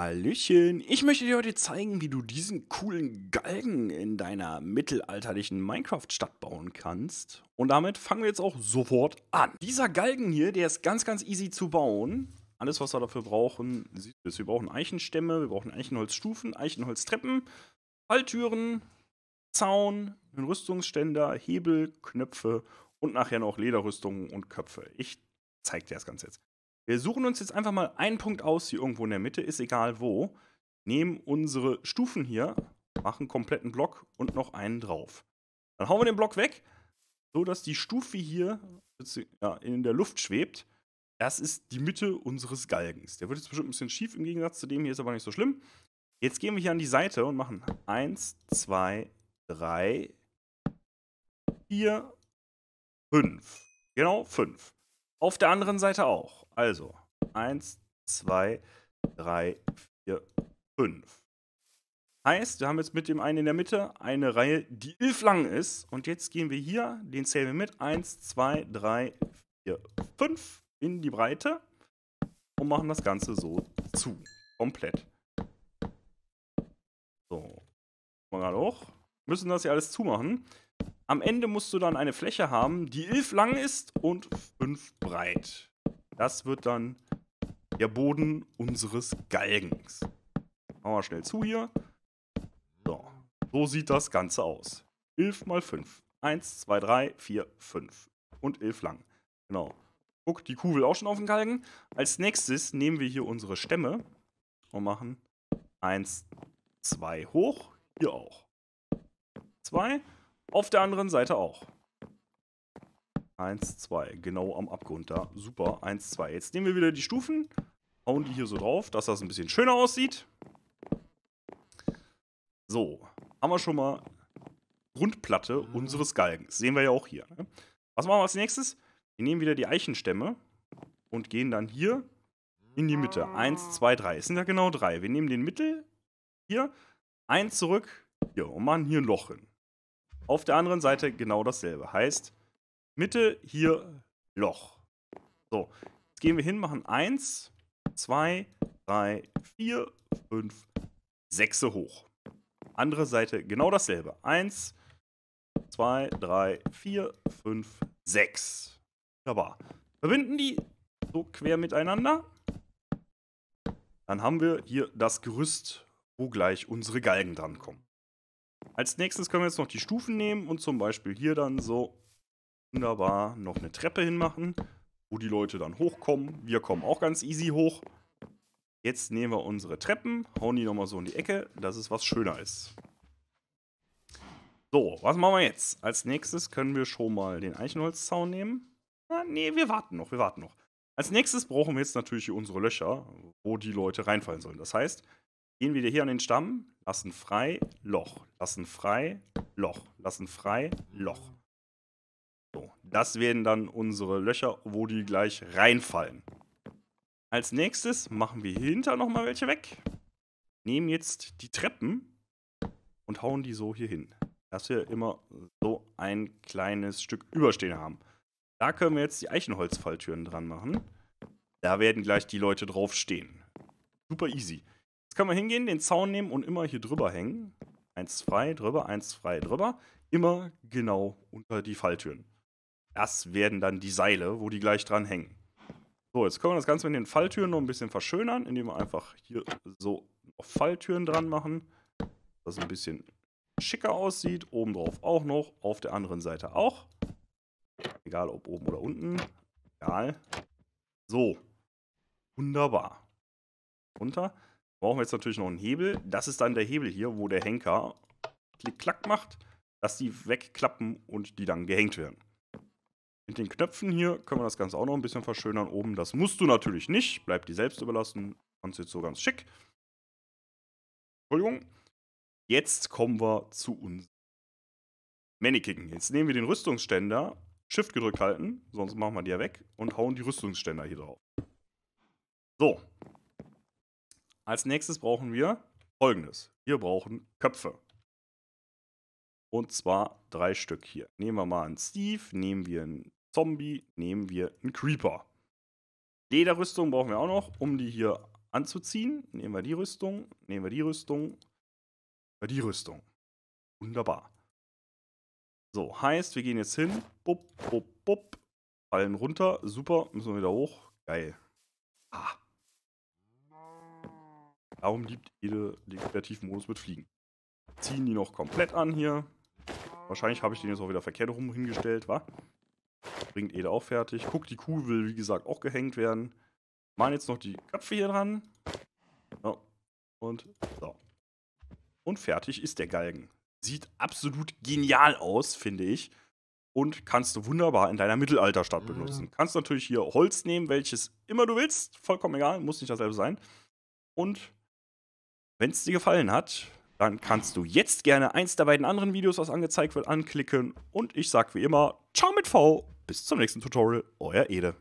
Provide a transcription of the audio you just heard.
Hallöchen, ich möchte dir heute zeigen, wie du diesen coolen Galgen in deiner mittelalterlichen Minecraft-Stadt bauen kannst. Und damit fangen wir jetzt auch sofort an. Dieser Galgen hier, der ist ganz, ganz easy zu bauen. Alles, was wir dafür brauchen, ist, wir brauchen Eichenstämme, wir brauchen Eichenholzstufen, Eichenholztreppen, Falltüren, Zaun, einen Rüstungsständer, Hebel, Knöpfe und nachher noch Lederrüstungen und Köpfe. Ich zeig dir das Ganze jetzt. Wir suchen uns jetzt einfach mal einen Punkt aus, hier irgendwo in der Mitte, ist egal wo. Nehmen unsere Stufen hier, machen einen kompletten Block und noch einen drauf. Dann hauen wir den Block weg, sodass die Stufe hier ja, in der Luft schwebt. Das ist die Mitte unseres Galgens. Der wird jetzt bestimmt ein bisschen schief im Gegensatz zu dem hier, ist aber nicht so schlimm. Jetzt gehen wir hier an die Seite und machen 1, 2, 3, 4, 5. Genau, 5. Auf der anderen Seite auch. Also, 1, 2, 3, 4, 5. Heißt, wir haben jetzt mit dem einen in der Mitte eine Reihe, die elf lang ist. Und jetzt gehen wir hier, den zählen wir mit. 1, 2, 3, 4, 5 in die Breite. Und machen das Ganze so zu. Komplett. So. Mal gerade hoch. Müssen das hier alles zumachen. Am Ende musst du dann eine Fläche haben, die 11 lang ist und 5 breit. Das wird dann der Boden unseres Galgens. Machen wir schnell zu hier. So, so sieht das Ganze aus. 11 mal 5. 1, 2, 3, 4, 5. Und 11 lang. Genau. Guck, die Kuh will auch schon auf den Galgen. Als nächstes nehmen wir hier unsere Stämme und machen 1, 2 hoch. Hier auch. 2. Auf der anderen Seite auch. Eins, zwei. genau am Abgrund da. Super, Eins, zwei. Jetzt nehmen wir wieder die Stufen, hauen die hier so drauf, dass das ein bisschen schöner aussieht. So, haben wir schon mal Grundplatte mhm. unseres Galgens. Sehen wir ja auch hier. Ne? Was machen wir als nächstes? Wir nehmen wieder die Eichenstämme und gehen dann hier in die Mitte. Eins, zwei, drei. Es sind ja genau drei. Wir nehmen den Mittel hier, eins zurück hier und machen hier ein Loch hin. Auf der anderen Seite genau dasselbe. Heißt, Mitte hier Loch. So, jetzt gehen wir hin, machen 1, 2, 3, 4, 5, 6 hoch. Andere Seite genau dasselbe. 1, 2, 3, 4, 5, 6. Wunderbar. Verbinden die so quer miteinander. Dann haben wir hier das Gerüst, wo gleich unsere Galgen drankommen. Als nächstes können wir jetzt noch die Stufen nehmen und zum Beispiel hier dann so wunderbar noch eine Treppe hinmachen, wo die Leute dann hochkommen. Wir kommen auch ganz easy hoch. Jetzt nehmen wir unsere Treppen, hauen die nochmal so in die Ecke, dass es was schöner ist. So, was machen wir jetzt? Als nächstes können wir schon mal den Eichenholzzaun nehmen. Ah, nee, wir warten noch, wir warten noch. Als nächstes brauchen wir jetzt natürlich unsere Löcher, wo die Leute reinfallen sollen. Das heißt, Gehen wieder hier an den Stamm, lassen frei, Loch, lassen frei, Loch, lassen frei, Loch. So, das werden dann unsere Löcher, wo die gleich reinfallen. Als nächstes machen wir hinter nochmal welche weg. Nehmen jetzt die Treppen und hauen die so hier hin. Dass wir immer so ein kleines Stück überstehen haben. Da können wir jetzt die Eichenholzfalltüren dran machen. Da werden gleich die Leute draufstehen. Super easy. Jetzt können wir hingehen, den Zaun nehmen und immer hier drüber hängen. Eins frei, drüber, eins frei, drüber. Immer genau unter die Falltüren. Das werden dann die Seile, wo die gleich dran hängen. So, jetzt können wir das Ganze mit den Falltüren noch ein bisschen verschönern, indem wir einfach hier so auf Falltüren dran machen, dass es ein bisschen schicker aussieht. Oben drauf auch noch, auf der anderen Seite auch. Egal ob oben oder unten. Egal. So. Wunderbar. Runter brauchen wir jetzt natürlich noch einen Hebel. Das ist dann der Hebel hier, wo der Henker Klick-Klack macht, dass die wegklappen und die dann gehängt werden. Mit den Knöpfen hier können wir das Ganze auch noch ein bisschen verschönern. Oben, das musst du natürlich nicht. Bleibt dir selbst überlassen. Ganz jetzt so ganz schick. Entschuldigung. Jetzt kommen wir zu uns. Mannequin. Jetzt nehmen wir den Rüstungsständer, Shift gedrückt halten, sonst machen wir die ja weg und hauen die Rüstungsständer hier drauf. So, als nächstes brauchen wir folgendes. Wir brauchen Köpfe. Und zwar drei Stück hier. Nehmen wir mal einen Steve, nehmen wir einen Zombie, nehmen wir einen Creeper. Lederrüstung brauchen wir auch noch, um die hier anzuziehen. Nehmen wir die Rüstung, nehmen wir die Rüstung, nehmen wir die Rüstung. Wunderbar. So, heißt, wir gehen jetzt hin. Bup, bup, bup. Fallen runter. Super. Müssen wir wieder hoch. Geil. Ah. Darum liebt jede, den kreativen Modus mit Fliegen. Ziehen die noch komplett an hier. Wahrscheinlich habe ich den jetzt auch wieder verkehrt rum hingestellt, wa? Bringt Ede auch fertig. Guck, die Kuh will, wie gesagt, auch gehängt werden. Machen jetzt noch die Köpfe hier dran. So. Und so. Und fertig ist der Galgen. Sieht absolut genial aus, finde ich. Und kannst du wunderbar in deiner Mittelalterstadt mhm. benutzen. Kannst natürlich hier Holz nehmen, welches immer du willst. Vollkommen egal, muss nicht dasselbe sein. Und wenn es dir gefallen hat, dann kannst du jetzt gerne eins der beiden anderen Videos, was angezeigt wird, anklicken. Und ich sage wie immer, ciao mit V, bis zum nächsten Tutorial, euer Ede.